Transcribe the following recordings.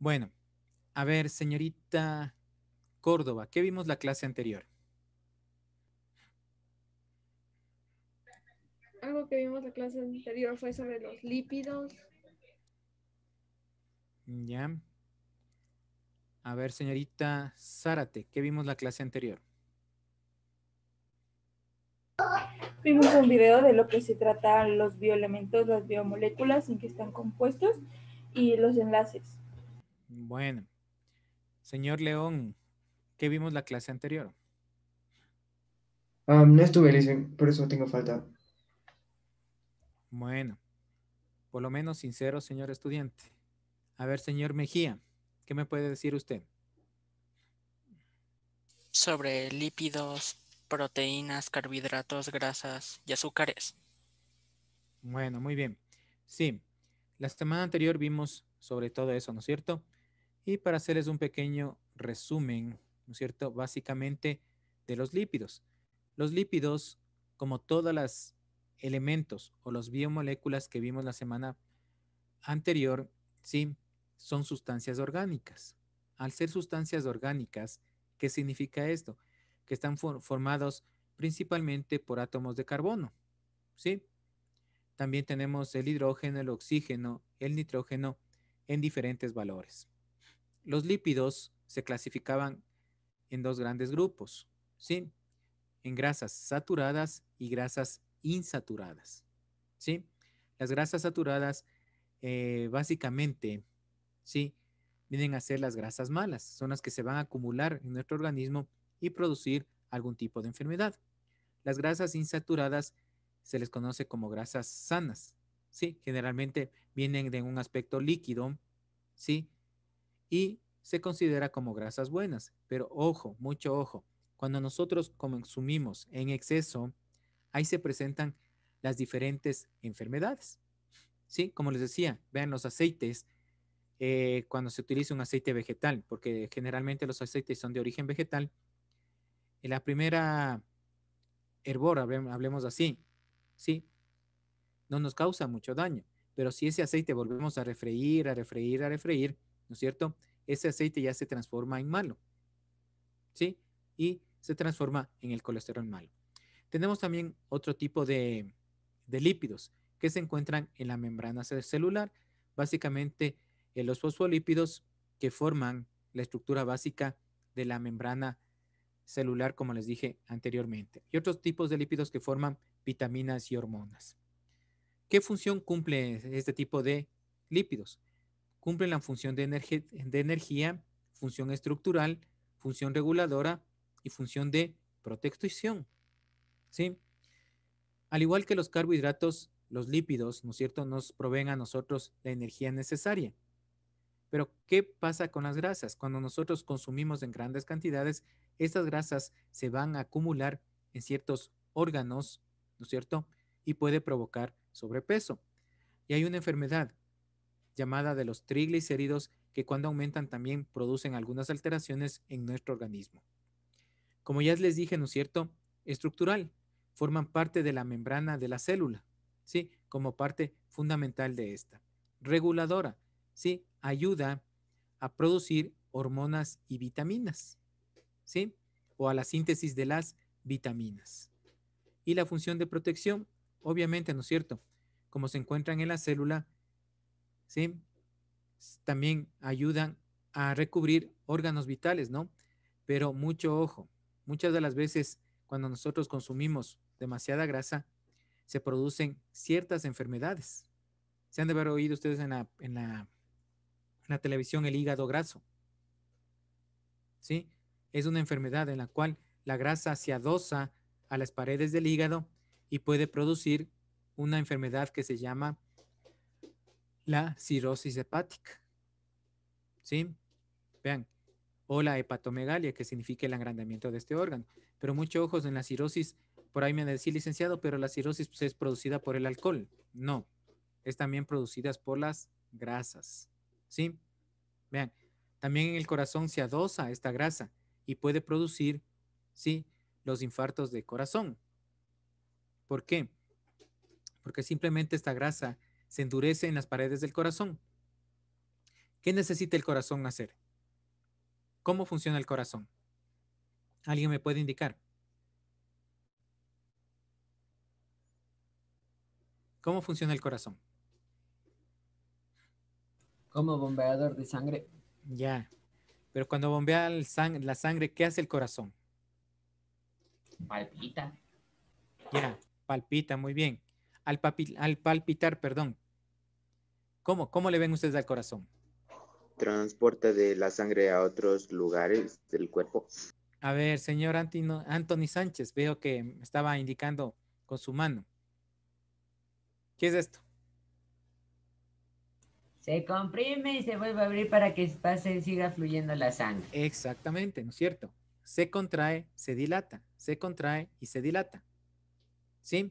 Bueno, a ver, señorita Córdoba, ¿qué vimos la clase anterior? Algo que vimos la clase anterior fue sobre los lípidos. Ya. A ver, señorita Zárate, ¿qué vimos la clase anterior? Vimos un video de lo que se trata los bioelementos, las biomoléculas en que están compuestos y los enlaces. Bueno, señor León, ¿qué vimos la clase anterior? Ah, no estuve, por eso tengo falta. Bueno, por lo menos sincero, señor estudiante. A ver, señor Mejía, ¿qué me puede decir usted? Sobre lípidos, proteínas, carbohidratos, grasas y azúcares. Bueno, muy bien. Sí, la semana anterior vimos sobre todo eso, ¿no es cierto? Y para hacerles un pequeño resumen, ¿no es cierto? Básicamente de los lípidos. Los lípidos, como todos los elementos o las biomoléculas que vimos la semana anterior, sí, son sustancias orgánicas. Al ser sustancias orgánicas, ¿qué significa esto? Que están formados principalmente por átomos de carbono, ¿sí? También tenemos el hidrógeno, el oxígeno, el nitrógeno en diferentes valores los lípidos se clasificaban en dos grandes grupos, ¿sí? En grasas saturadas y grasas insaturadas, ¿sí? Las grasas saturadas eh, básicamente, ¿sí? Vienen a ser las grasas malas, son las que se van a acumular en nuestro organismo y producir algún tipo de enfermedad. Las grasas insaturadas se les conoce como grasas sanas, ¿sí? Generalmente vienen de un aspecto líquido, ¿sí? y se considera como grasas buenas. Pero ojo, mucho ojo, cuando nosotros consumimos en exceso, ahí se presentan las diferentes enfermedades. ¿Sí? Como les decía, vean los aceites, eh, cuando se utiliza un aceite vegetal, porque generalmente los aceites son de origen vegetal. En la primera hervor, hablemos así, ¿sí? No nos causa mucho daño, pero si ese aceite volvemos a refreír, a refreír, a refreír, ¿no es cierto? Ese aceite ya se transforma en malo, ¿sí? Y se transforma en el colesterol malo. Tenemos también otro tipo de, lípidos que se encuentran en la membrana celular, básicamente en eh, los fosfolípidos que forman la estructura básica de la membrana celular, como les dije anteriormente, y otros tipos de lípidos que forman vitaminas y hormonas. ¿Qué función cumple este tipo de lípidos? Cumple la función de, de energía, función estructural, función reguladora y función de protección. ¿Sí? Al igual que los carbohidratos, los lípidos, ¿no es cierto?, nos proveen a nosotros la energía necesaria. Pero, ¿qué pasa con las grasas? Cuando nosotros consumimos en grandes cantidades, estas grasas se van a acumular en ciertos órganos, ¿no es cierto? Y puede provocar sobrepeso. Y hay una enfermedad llamada de los triglicéridos que cuando aumentan también producen algunas alteraciones en nuestro organismo. Como ya les dije, ¿no es cierto? Estructural. Forman parte de la membrana de la célula, ¿sí? Como parte fundamental de esta. Reguladora, ¿sí? Ayuda a producir hormonas y vitaminas, ¿sí? O a la síntesis de las vitaminas. Y la función de protección, obviamente, ¿no es cierto? Como se encuentran en la célula, ¿sí? También ayudan a recubrir órganos vitales, ¿no? Pero mucho ojo, muchas de las veces cuando nosotros consumimos demasiada grasa, se producen ciertas enfermedades. Se han de haber oído ustedes en la, en la televisión el hígado graso. ¿Sí? Es una enfermedad en la cual la grasa se adosa a las paredes del hígado y puede producir una enfermedad que se llama la cirrosis hepática. ¿Sí? Vean. O la hepatomegalia, que significa el agrandamiento de este órgano. Pero mucho ojos en la cirrosis, por ahí me decía licenciado, pero la cirrosis pues, es producida por el alcohol. No, es también producida por las grasas. ¿Sí? Vean, también en el corazón se adosa esta grasa y puede producir, ¿sí? Los infartos de corazón. ¿Por qué? Porque simplemente esta grasa se endurece en las paredes del corazón. ¿Qué necesita el corazón hacer? ¿Cómo funciona el corazón? ¿Alguien me puede indicar? ¿Cómo funciona el corazón? Como bombeador de sangre. Ya. Pero cuando bombea la sangre, ¿qué hace el corazón? Palpita. Ya, palpita, muy bien al, palpitar, perdón. ¿Cómo, ¿Cómo le ven ustedes al corazón? Transporta de la sangre a otros lugares del cuerpo. A ver, señor Anthony Sánchez, veo que estaba indicando con su mano. ¿Qué es esto? Se comprime y se vuelve a abrir para que pase siga fluyendo la sangre. Exactamente, ¿no es cierto? Se contrae, se dilata, se contrae y se dilata. ¿Sí?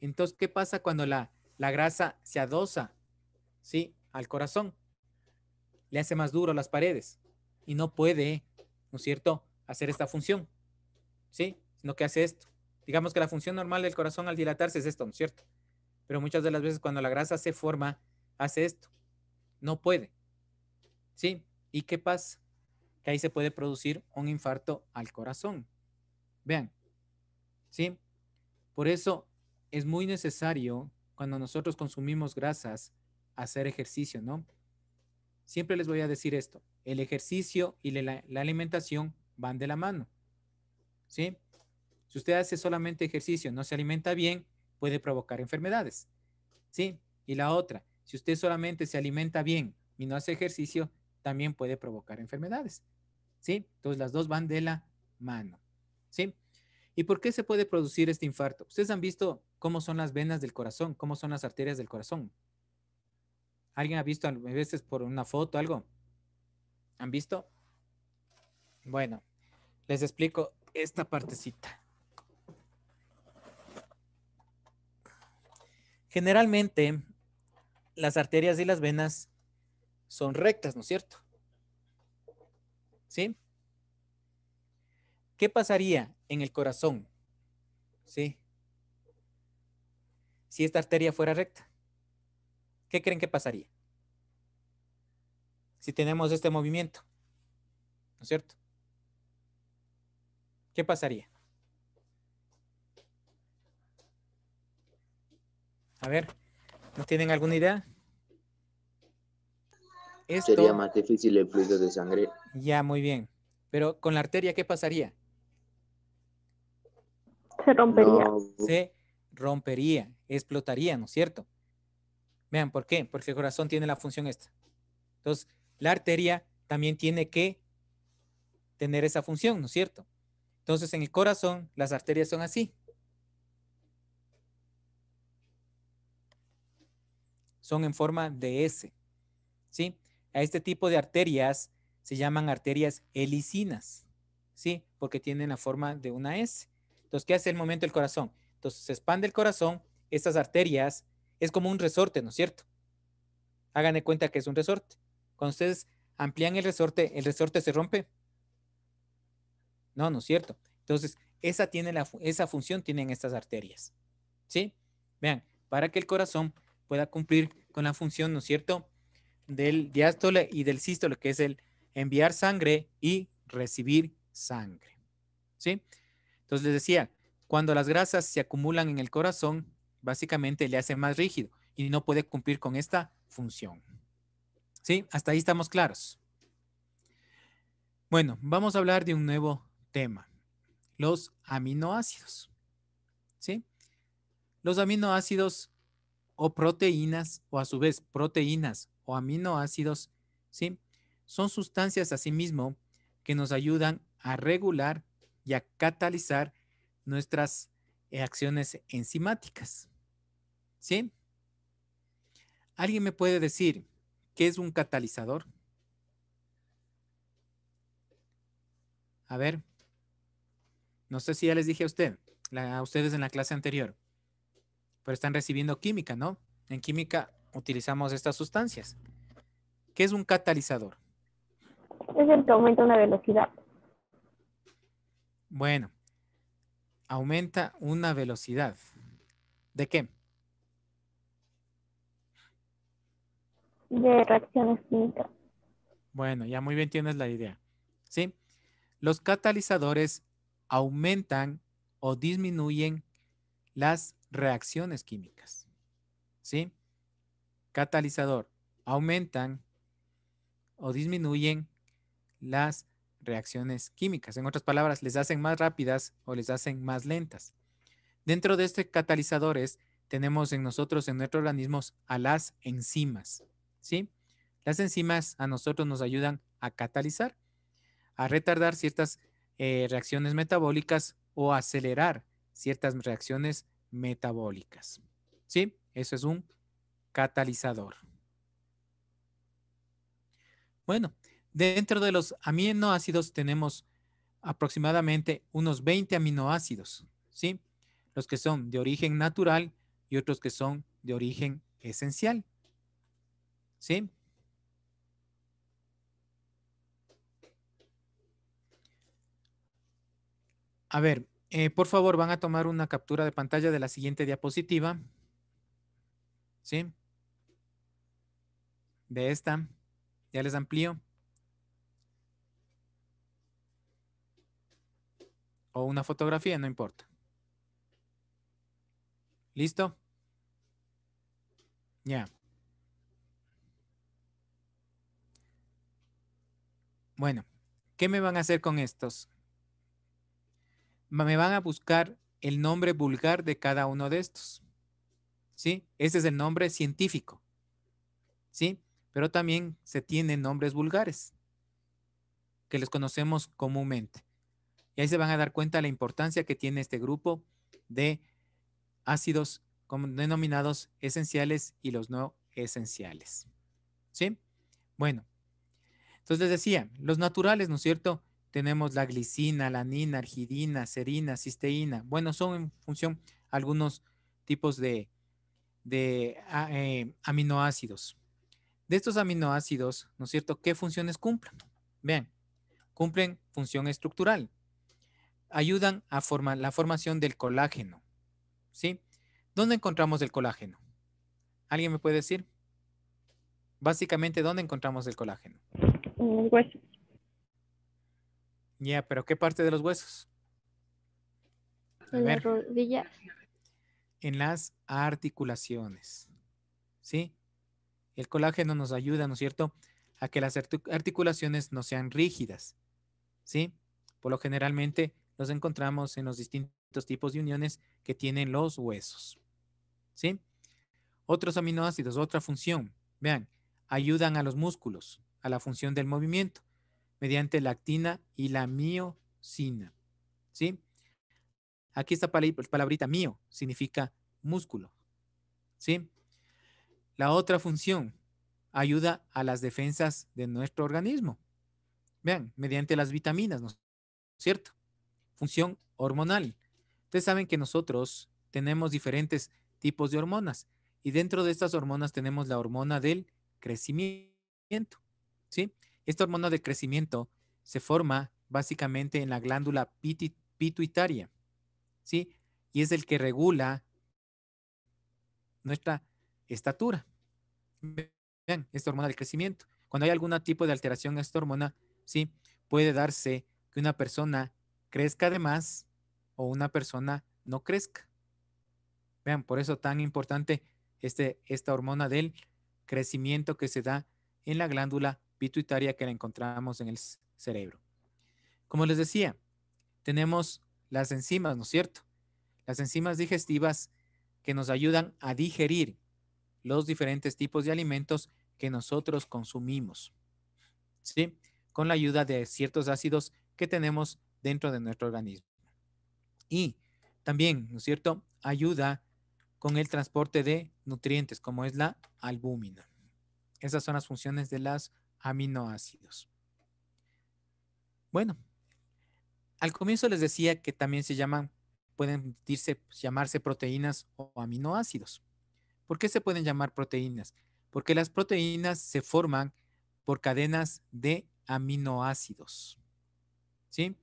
Entonces, ¿qué pasa cuando la, grasa se adosa ¿sí? al corazón? Le hace más duro las paredes y no puede, ¿no es cierto?, hacer esta función, ¿sí? Sino que hace esto. Digamos que la función normal del corazón al dilatarse es esto, ¿no es cierto? Pero muchas de las veces cuando la grasa se forma, hace esto. No puede, ¿sí? ¿Y qué pasa? Que ahí se puede producir un infarto al corazón. Vean, ¿sí? Por eso es muy necesario cuando nosotros consumimos grasas hacer ejercicio, ¿no? Siempre les voy a decir esto, el ejercicio y la, alimentación van de la mano, ¿sí? Si usted hace solamente ejercicio, no se alimenta bien, puede provocar enfermedades, ¿sí? Y la otra, si usted solamente se alimenta bien y no hace ejercicio, también puede provocar enfermedades, ¿sí? Entonces las dos van de la mano, ¿sí? ¿Y por qué se puede producir este infarto? Ustedes han visto cómo son las venas del corazón, cómo son las arterias del corazón. ¿Alguien ha visto a veces por una foto algo? ¿Han visto? Bueno, les explico esta partecita. Generalmente, las arterias y las venas son rectas, ¿no es cierto? ¿Sí? ¿Qué pasaría en el corazón? ¿Sí? si esta arteria fuera recta. ¿Qué creen que pasaría? Si tenemos este movimiento, ¿no es cierto? ¿Qué pasaría? A ver, ¿no tienen alguna idea? Sería más difícil el fluido de sangre. Ya, muy bien. Pero con la arteria, ¿qué pasaría? Se rompería. Se rompería explotaría, ¿no es cierto? Vean, ¿por qué? Porque el corazón tiene la función esta. Entonces, la arteria también tiene que tener esa función, ¿no es cierto? Entonces, en el corazón, las arterias son así. Son en forma de S, ¿sí? A este tipo de arterias se llaman arterias helicinas, ¿sí? Porque tienen la forma de una S. Entonces, ¿qué hace el momento del corazón? Entonces, se expande el corazón estas arterias es como un resorte, ¿no es cierto? Hagan cuenta que es un resorte. Cuando ustedes amplían el resorte, ¿el resorte se rompe? No, no es cierto. Entonces, esa, tiene la, esa función tienen estas arterias. ¿Sí? Vean, para que el corazón pueda cumplir con la función, ¿no es cierto?, del diástole y del sístole, que es el enviar sangre y recibir sangre. ¿Sí? Entonces les decía, cuando las grasas se acumulan en el corazón, básicamente le hace más rígido y no puede cumplir con esta función. ¿Sí? Hasta ahí estamos claros. Bueno, vamos a hablar de un nuevo tema, los aminoácidos. ¿Sí? Los aminoácidos o proteínas, o a su vez proteínas o aminoácidos, ¿sí? son sustancias asimismo que nos ayudan a regular y a catalizar nuestras eh, acciones enzimáticas. ¿Sí? ¿Alguien me puede decir qué es un catalizador? A ver, no sé si ya les dije a usted, a ustedes en la clase anterior, pero están recibiendo química, ¿no? En química utilizamos estas sustancias. ¿Qué es un catalizador? Es el que aumenta una velocidad. Bueno, aumenta una velocidad. ¿De qué? De reacciones químicas. Bueno, ya muy bien tienes la idea. ¿Sí? Los catalizadores aumentan o disminuyen las reacciones químicas. ¿Sí? Catalizador, aumentan o disminuyen las reacciones químicas. En otras palabras, les hacen más rápidas o les hacen más lentas. Dentro de este catalizadores tenemos en nosotros, en nuestros organismos, a las enzimas. ¿sí? Las enzimas a nosotros nos ayudan a catalizar, a retardar ciertas eh, reacciones metabólicas o acelerar ciertas reacciones metabólicas. ¿Sí? Eso es un catalizador. Bueno, Dentro de los aminoácidos tenemos aproximadamente unos 20 aminoácidos, ¿sí? Los que son de origen natural y otros que son de origen esencial, ¿sí? A ver, eh, por favor, van a tomar una captura de pantalla de la siguiente diapositiva. ¿Sí? De esta. Ya les amplío. o una fotografía, no importa. ¿Listo? Ya. Bueno, ¿qué me van a hacer con estos? Me van a buscar el nombre vulgar de cada uno de estos. ¿Sí? Ese es el nombre científico. ¿Sí? Pero también se tienen nombres vulgares que les conocemos comúnmente. Y ahí se van a dar cuenta la importancia que tiene este grupo de ácidos denominados esenciales y los no esenciales. ¿Sí? Bueno, entonces les decía, los naturales, ¿no es cierto? Tenemos la glicina, la anina, argidina, serina, cisteína. Bueno, son en función algunos tipos de, ah, eh, aminoácidos. De estos aminoácidos, ¿no es cierto? ¿Qué funciones cumplen? Vean, cumplen función estructural ayudan a formar la formación del colágeno. ¿Sí? ¿Dónde encontramos el colágeno? ¿Alguien me puede decir? Básicamente, ¿dónde encontramos el colágeno? En mm, los huesos. Ya, pero ¿qué parte de los huesos? En las rodillas. En las articulaciones. ¿Sí? El colágeno nos ayuda, ¿no es cierto?, a que las articulaciones no sean rígidas. ¿Sí? Por lo generalmente los encontramos en los distintos tipos de uniones que tienen los huesos. ¿Sí? Otros aminoácidos, otra función. Vean, ayudan a los músculos, a la función del movimiento, mediante la actina y la miocina. ¿Sí? Aquí esta pues, palabrita mio significa músculo. ¿Sí? La otra función ayuda a las defensas de nuestro organismo. Vean, mediante las vitaminas, ¿no cierto? función hormonal. Ustedes saben que nosotros tenemos diferentes tipos de hormonas y dentro de estas hormonas tenemos la hormona del crecimiento. ¿sí? Esta hormona de crecimiento se forma básicamente en la glándula pituitaria ¿sí? y es el que regula nuestra estatura. Vean, esta hormona del crecimiento. Cuando hay algún tipo de alteración a esta hormona, ¿sí? puede darse que una persona crezca además o una persona no crezca. Vean, por eso tan importante este, esta hormona del crecimiento que se da en la glándula pituitaria que la encontramos en el cerebro. Como les decía, tenemos las enzimas, ¿no es cierto? Las enzimas digestivas que nos ayudan a digerir los diferentes tipos de alimentos que nosotros consumimos. ¿Sí? Con la ayuda de ciertos ácidos que tenemos dentro de nuestro organismo. Y también, ¿no es cierto?, ayuda con el transporte de nutrientes, como es la albúmina. Esas son las funciones de las aminoácidos. Bueno, al comienzo les decía que también se llaman, pueden decirse llamarse proteínas o aminoácidos. ¿Por qué se pueden llamar proteínas? Porque las proteínas se forman por cadenas de aminoácidos. ¿Sí?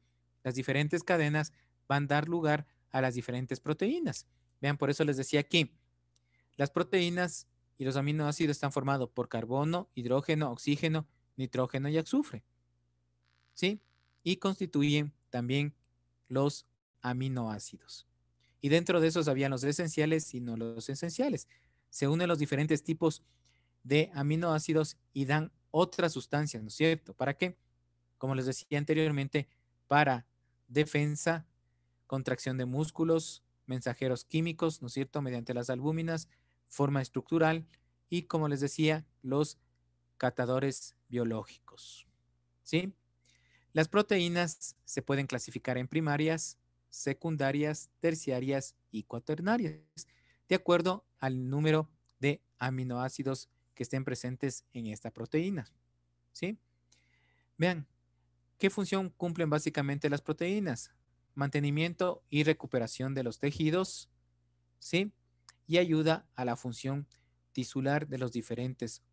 Las diferentes cadenas van a dar lugar a las diferentes proteínas. Vean, por eso les decía aquí, las proteínas y los aminoácidos están formados por carbono, hidrógeno, oxígeno, nitrógeno y azufre. ¿Sí? Y constituyen también los aminoácidos. Y dentro de esos habían los esenciales y no los esenciales. Se unen los diferentes tipos de aminoácidos y dan otras sustancias, ¿no es cierto? ¿Para qué? Como les decía anteriormente, para defensa, contracción de músculos, mensajeros químicos, ¿no es cierto?, mediante las albúminas, forma estructural y, como les decía, los catadores biológicos. ¿Sí? Las proteínas se pueden clasificar en primarias, secundarias, terciarias y cuaternarias, de acuerdo al número de aminoácidos que estén presentes en esta proteína. ¿Sí? Vean, ¿Qué función cumplen básicamente las proteínas? Mantenimiento y recuperación de los tejidos, ¿sí? Y ayuda a la función tisular de los diferentes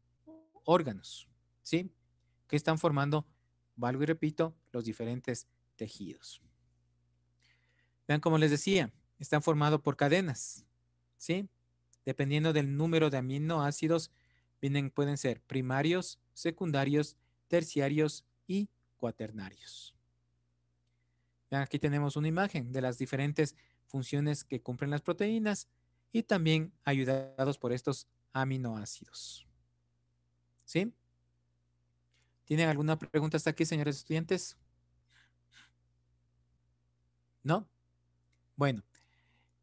órganos, ¿sí? Que están formando, valgo y repito, los diferentes tejidos. Vean como les decía, están formados por cadenas, ¿sí? Dependiendo del número de aminoácidos, vienen, pueden ser primarios, secundarios, terciarios y cuaternarios. Aquí tenemos una imagen de las diferentes funciones que cumplen las proteínas y también ayudados por estos aminoácidos. ¿Sí? ¿Tienen alguna pregunta hasta aquí, señores estudiantes? ¿No? Bueno,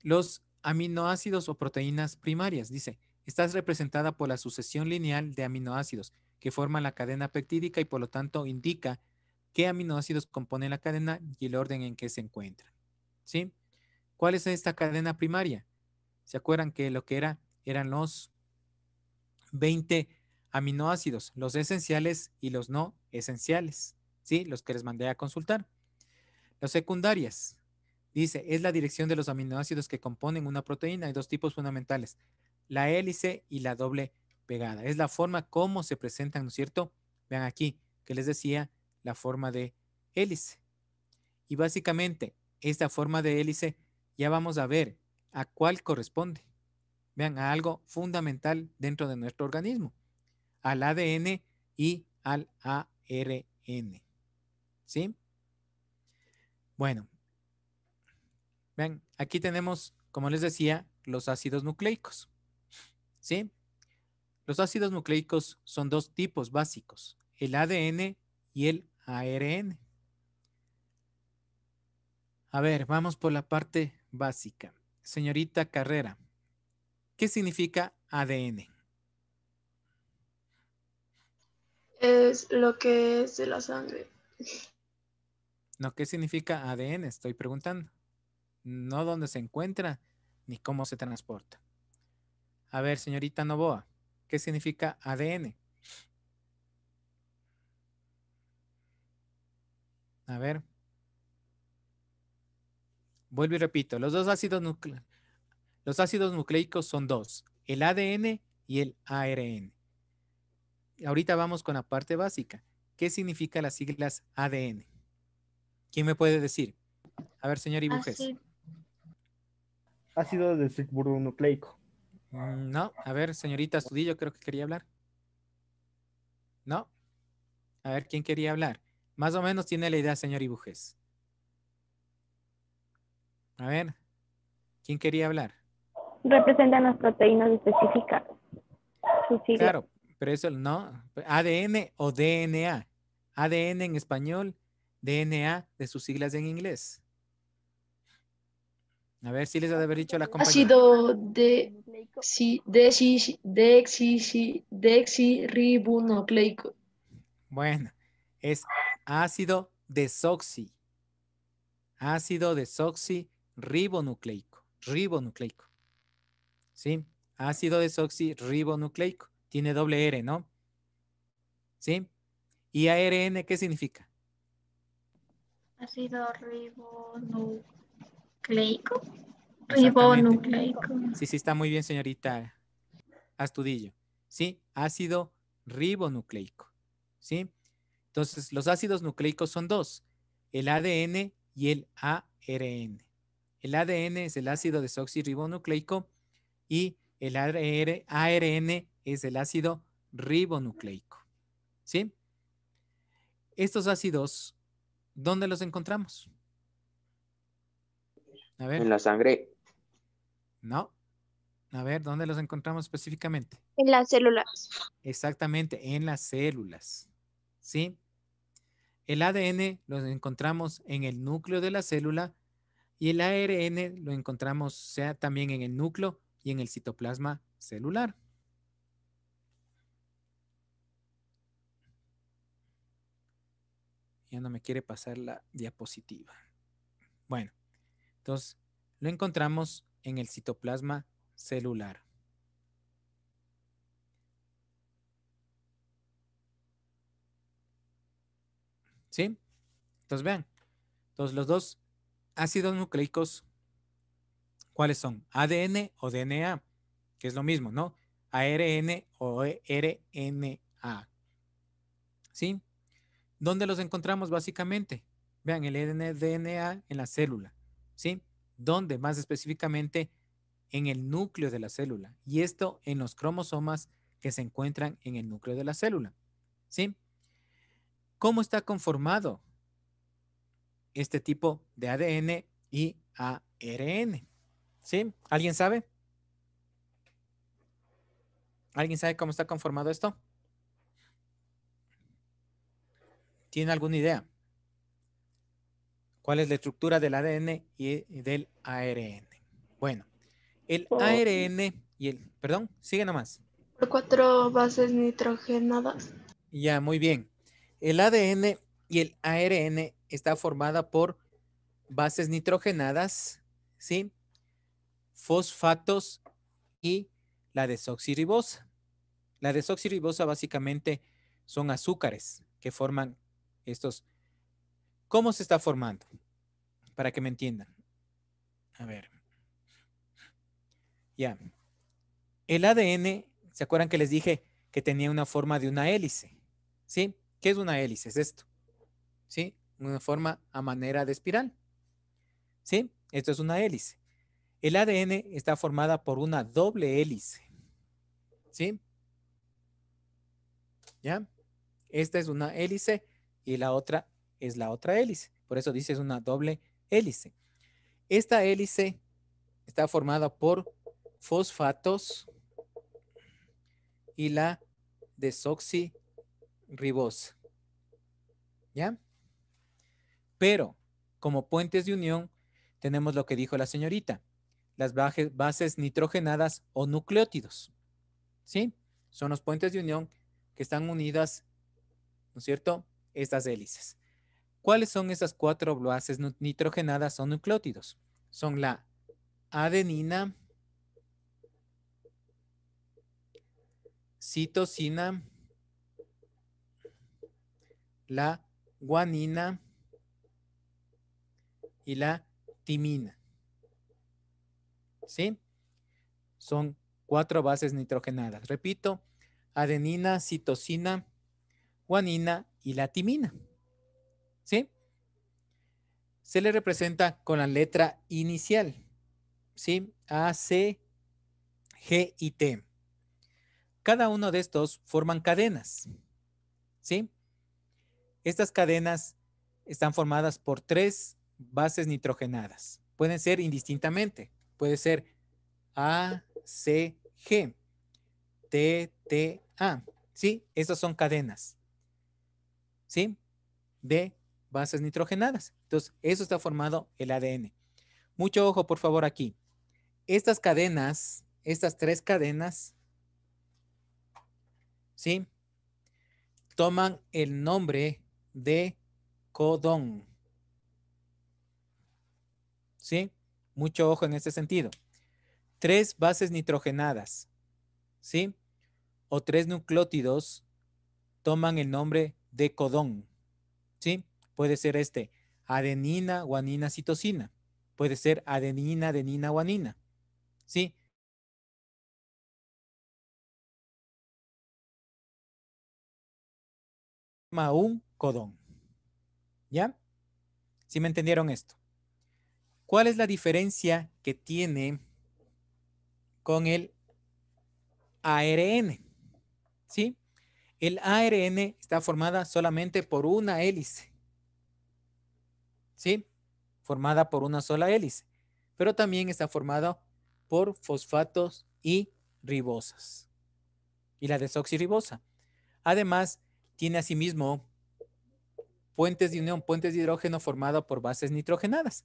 los aminoácidos o proteínas primarias, dice, estás representada por la sucesión lineal de aminoácidos que forman la cadena peptídica y por lo tanto indica qué aminoácidos componen la cadena y el orden en que se encuentran. ¿Sí? ¿Cuál es esta cadena primaria? ¿Se acuerdan que lo que era eran los 20 aminoácidos, los esenciales y los no esenciales, ¿sí? Los que les mandé a consultar. Las secundarias, dice, es la dirección de los aminoácidos que componen una proteína. Hay dos tipos fundamentales, la hélice y la doble pegada. Es la forma como se presentan, ¿no es cierto? Vean aquí, que les decía la forma de hélice. Y básicamente, esta forma de hélice ya vamos a ver a cuál corresponde. Vean, a algo fundamental dentro de nuestro organismo, al ADN y al ARN. ¿Sí? Bueno, vean, aquí tenemos, como les decía, los ácidos nucleicos. ¿Sí? Los ácidos nucleicos son dos tipos básicos, el ADN y el ARN. A ver, vamos por la parte básica. Señorita Carrera, ¿qué significa ADN? Es lo que es de la sangre. No, ¿qué significa ADN? Estoy preguntando. No dónde se encuentra ni cómo se transporta. A ver, señorita Novoa, ¿qué significa ADN? A ver. Vuelvo y repito, los dos ácidos nucleicos. Los ácidos nucleicos son dos, el ADN y el ARN. Ahorita vamos con la parte básica. ¿Qué significa las siglas ADN? ¿Quién me puede decir? A ver, señor Ibujes. Ácido de nucleico. Mm, no, a ver, señorita Astudillo, creo que quería hablar. No. A ver, ¿quién quería hablar? Más o menos tiene la idea, señor Ibujes. A ver, ¿quién quería hablar? Representan las proteínas específicas. Claro, pero eso no. ADN o DNA. ADN en español, DNA de sus siglas en inglés. A ver si les ha de haber dicho la compañía. sido de, Sí, de, si, de, Bueno, es ácido desoxi, ácido desoxirribonucleico, ribonucleico. ¿Sí? Ácido ribonucleico, Tiene doble R, ¿no? ¿Sí? ¿Y ARN qué significa? Ácido ribonucleico. Ribonucleico. Sí, sí, está muy bien, señorita Astudillo. ¿Sí? Ácido ribonucleico. ¿Sí? Entonces, los ácidos nucleicos son dos, el ADN y el ARN. El ADN es el ácido desoxirribonucleico y el ARN es el ácido ribonucleico. ¿Sí? Estos ácidos, ¿dónde los encontramos? A ver. En la sangre. No. A ver, ¿dónde los encontramos específicamente? En las células. Exactamente, en las células. ¿Sí? El ADN lo encontramos en el núcleo de la célula y el ARN lo encontramos sea también en el núcleo y en el citoplasma celular. Ya no me quiere pasar la diapositiva. Bueno, entonces lo encontramos en el citoplasma celular. ¿Sí? Entonces vean. Entonces los dos ácidos nucleicos, ¿cuáles son? ADN o DNA, que es lo mismo, ¿no? ARN o e RNA. ¿Sí? ¿Dónde los encontramos básicamente? Vean, el e DNA en la célula, ¿sí? ¿Dónde? Más específicamente en el núcleo de la célula. Y esto en los cromosomas que se encuentran en el núcleo de la célula, ¿sí? ¿Cómo está conformado este tipo de ADN y ARN? ¿Sí? ¿Alguien sabe? ¿Alguien sabe cómo está conformado esto? ¿Tiene alguna idea? ¿Cuál es la estructura del ADN y del ARN? Bueno, el ARN y el... Perdón, sigue nomás. cuatro bases nitrogenadas. Ya, muy bien. El ADN y el ARN está formada por bases nitrogenadas, ¿sí? Fosfatos y la desoxirribosa. La desoxirribosa básicamente son azúcares que forman estos. ¿Cómo se está formando? Para que me entiendan. A ver. Ya. El ADN, ¿se acuerdan que les dije que tenía una forma de una hélice? ¿Sí? ¿Qué es una hélice? Es esto. ¿Sí? Una forma a manera de espiral. ¿Sí? Esto es una hélice. El ADN está formada por una doble hélice. ¿Sí? ¿Ya? Esta es una hélice y la otra es la otra hélice. Por eso dice es una doble hélice. Esta hélice está formada por fosfatos y la desoxi ribos ¿Ya? Pero como puentes de unión tenemos lo que dijo la señorita, las bases nitrogenadas o nucleótidos. ¿Sí? Son los puentes de unión que están unidas, ¿no es cierto? Estas hélices. ¿Cuáles son esas cuatro bases nitrogenadas o nucleótidos? Son la adenina, citosina, la guanina y la timina. ¿Sí? Son cuatro bases nitrogenadas. Repito, adenina, citosina, guanina y la timina. ¿Sí? Se le representa con la letra inicial. ¿Sí? A, C, G y T. Cada uno de estos forman cadenas. ¿Sí? Estas cadenas están formadas por tres bases nitrogenadas. Pueden ser indistintamente. Puede ser A, C, G, T, T, A. ¿Sí? Estas son cadenas. ¿Sí? De bases nitrogenadas. Entonces, eso está formado el ADN. Mucho ojo, por favor, aquí. Estas cadenas, estas tres cadenas, ¿sí? Toman el nombre de codón. ¿Sí? Mucho ojo en este sentido. Tres bases nitrogenadas. ¿Sí? O tres nucleótidos toman el nombre de codón. ¿Sí? Puede ser este, adenina, guanina, citosina. Puede ser adenina, adenina, guanina. ¿Sí? codón. ¿Ya? Si me entendieron esto? ¿Cuál es la diferencia que tiene con el ARN? ¿Sí? El ARN está formada solamente por una hélice. ¿Sí? Formada por una sola hélice. Pero también está formada por fosfatos y ribosas. Y la desoxirribosa. Además, tiene asimismo puentes de unión, puentes de hidrógeno formado por bases nitrogenadas.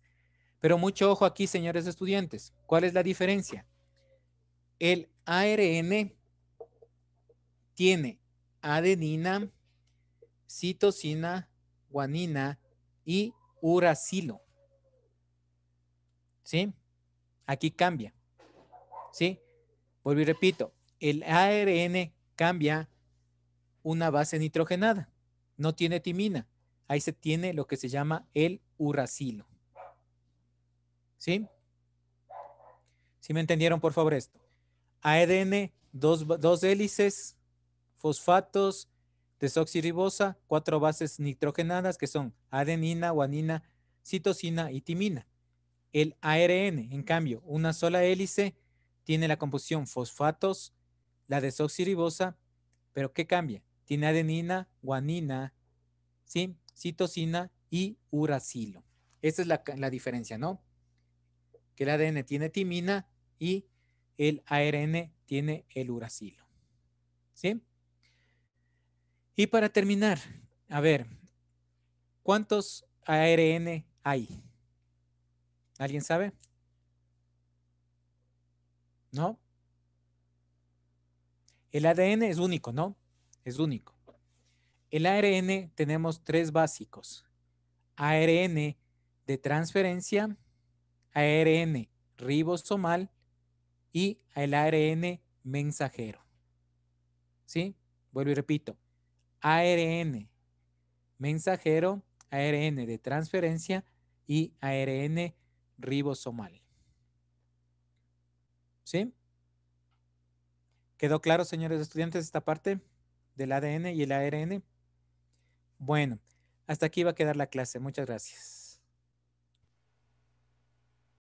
Pero mucho ojo aquí, señores estudiantes. ¿Cuál es la diferencia? El ARN tiene adenina, citosina, guanina y uracilo. ¿Sí? Aquí cambia. ¿Sí? Vuelvo y repito, el ARN cambia una base nitrogenada, no tiene timina ahí se tiene lo que se llama el uracilo. ¿Sí? ¿Sí me entendieron, por favor, esto? ADN, e dos, dos hélices, fosfatos, desoxirribosa, cuatro bases nitrogenadas que son adenina, guanina, citosina y timina. El ARN, en cambio, una sola hélice tiene la composición fosfatos, la desoxirribosa, pero ¿qué cambia? Tiene adenina, guanina, ¿sí? citosina y uracilo. Esa es la, la diferencia, ¿no? Que el ADN tiene timina y el ARN tiene el uracilo. ¿Sí? Y para terminar, a ver, ¿cuántos ARN hay? ¿Alguien sabe? ¿No? El ADN es único, ¿no? Es único. El ARN tenemos tres básicos. ARN de transferencia, ARN ribosomal y el ARN mensajero. ¿Sí? Vuelvo y repito. ARN mensajero, ARN de transferencia y ARN ribosomal. ¿Sí? ¿Quedó claro, señores estudiantes, esta parte del ADN y el ARN? Bueno, hasta aquí va a quedar la clase. Muchas gracias.